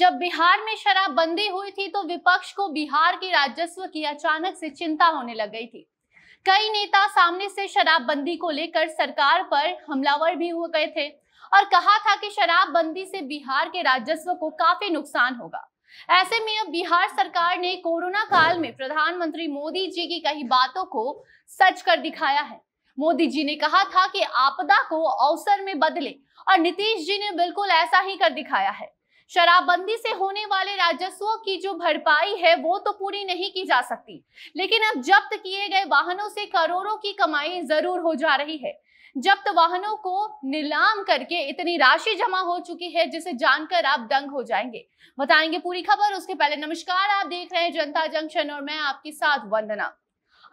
जब बिहार में शराबबंदी हुई थी तो विपक्ष को बिहार के राजस्व की अचानक से चिंता होने लग गई थी कई नेता सामने से शराबबंदी को लेकर सरकार पर हमलावर भी हो गए थे और कहा था कि शराबबंदी से बिहार के राजस्व को काफी नुकसान होगा ऐसे में अब बिहार सरकार ने कोरोना काल में प्रधानमंत्री मोदी जी की कई बातों को सच कर दिखाया है मोदी जी ने कहा था कि आपदा को अवसर में बदले और नीतीश जी ने बिल्कुल ऐसा ही कर दिखाया है शराबबंदी से होने वाले राजस्व की जो भरपाई है वो तो पूरी नहीं की जा सकती लेकिन अब जब्त किए गए वाहनों से करोड़ों की कमाई जरूर हो जा रही है जब्त वाहनों को नीलाम करके इतनी राशि जमा हो चुकी है जिसे जानकर आप दंग हो जाएंगे बताएंगे पूरी खबर उसके पहले नमस्कार आप देख रहे हैं जनता जंक्शन और मैं आपके साथ वंदना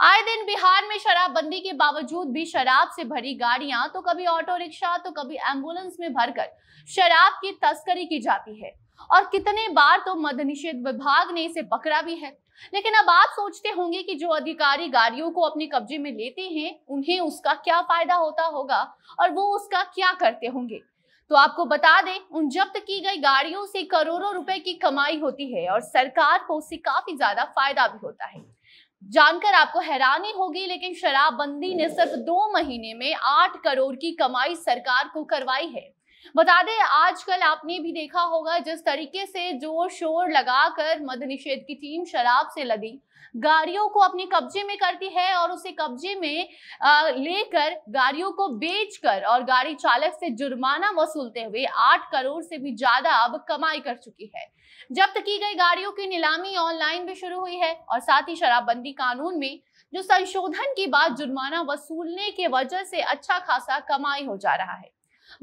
आए दिन बिहार में शराबबंदी के बावजूद भी शराब से भरी गाड़ियां तो कभी ऑटो रिक्शा तो कभी एम्बुलेंस में भरकर शराब की तस्करी की जाती है और कितने बार तो मद निषेध विभाग ने इसे पकड़ा भी है लेकिन अब आप सोचते होंगे कि जो अधिकारी गाड़ियों को अपने कब्जे में लेते हैं उन्हें उसका क्या फायदा होता होगा और वो उसका क्या करते होंगे तो आपको बता दें उन जब्त की गई गाड़ियों से करोड़ों रुपए की कमाई होती है और सरकार को उससे काफी ज्यादा फायदा भी होता है जानकर आपको हैरानी होगी लेकिन शराबबंदी ने सिर्फ दो महीने में आठ करोड़ की कमाई सरकार को करवाई है बता दें आजकल आपने भी देखा होगा जिस तरीके से जोर शोर लगाकर मद निषेध की टीम शराब से लदी गाड़ियों को अपने कब्जे में करती है और उसे कब्जे में लेकर गाड़ियों को बेचकर और गाड़ी चालक से जुर्माना वसूलते हुए आठ करोड़ से भी ज्यादा अब कमाई कर चुकी है जब्त की गई गाड़ियों की नीलामी ऑनलाइन भी शुरू हुई है और साथ ही शराबबंदी कानून में जो संशोधन की बात जुर्माना वसूलने के वजह से अच्छा खासा कमाई हो जा रहा है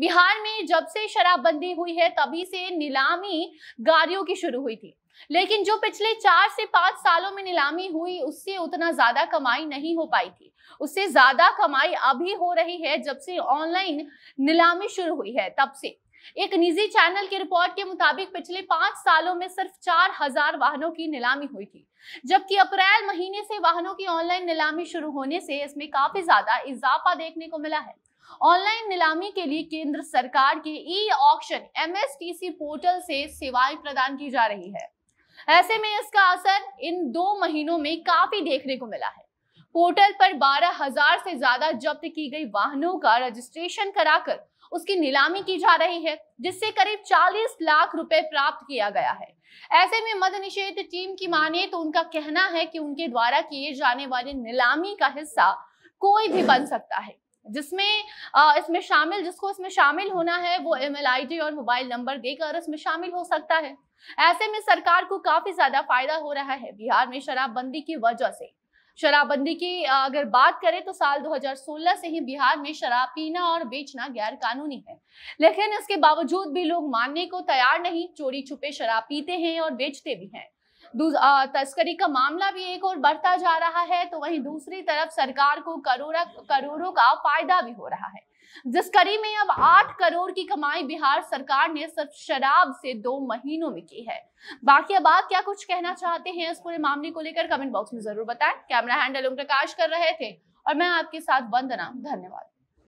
बिहार में जब से शराबबंदी हुई है तभी से नीलामी गाड़ियों की शुरू हुई थी लेकिन जो पिछले चार से पांच सालों में नीलामी हुई उससे उतना ज्यादा कमाई नहीं हो पाई थी उससे ज्यादा कमाई अभी हो रही है जब से ऑनलाइन नीलामी शुरू हुई है तब से एक निजी चैनल की रिपोर्ट के मुताबिक पिछले पांच सालों में सिर्फ चार हजार वाहनों की नीलामी हुई थी जबकि अप्रैल महीने से वाहनों की ऑनलाइन नीलामी शुरू होने से इसमें काफी ज्यादा इजाफा देखने को मिला है ऑनलाइन नीलामी के लिए केंद्र सरकार के ई ऑक्शन एमएसटीसी पोर्टल से सेवाएं प्रदान की जा रही है ऐसे में इसका असर इन दो महीनों में काफी देखने को मिला है पोर्टल पर बारह हजार से ज्यादा जब्त की गई वाहनों का रजिस्ट्रेशन कराकर उसकी नीलामी की जा रही है जिससे करीब 40 लाख रुपए प्राप्त किया गया है ऐसे में मद निषेध टीम की माने तो उनका कहना है कि उनके द्वारा किए जाने वाले नीलामी का हिस्सा कोई भी बन सकता है जिसमें इसमें शामिल जिसको इसमें शामिल होना है वो एम और मोबाइल नंबर देकर इसमें शामिल हो सकता है ऐसे में सरकार को काफी ज्यादा फायदा हो रहा है बिहार में शराबबंदी की वजह से शराबबंदी की अगर बात करें तो साल 2016 से ही बिहार में शराब पीना और बेचना गैर कानूनी है लेकिन इसके बावजूद भी लोग मानने को तैयार नहीं चोरी छुपे शराब पीते हैं और बेचते भी हैं तस्करी का मामला भी एक और बढ़ता जा रहा है तो वहीं दूसरी तरफ सरकार को करोड़ा करोड़ों का फायदा भी हो रहा है जिस कड़ी में अब आठ करोड़ की कमाई बिहार सरकार ने सिर्फ शराब से दो महीनों में की है बाकी अब आप क्या कुछ कहना चाहते हैं इस पूरे मामले को लेकर कमेंट बॉक्स में जरूर बताएं कैमरा हैंडल ओम प्रकाश कर रहे थे और मैं आपके साथ वंदना धन्यवाद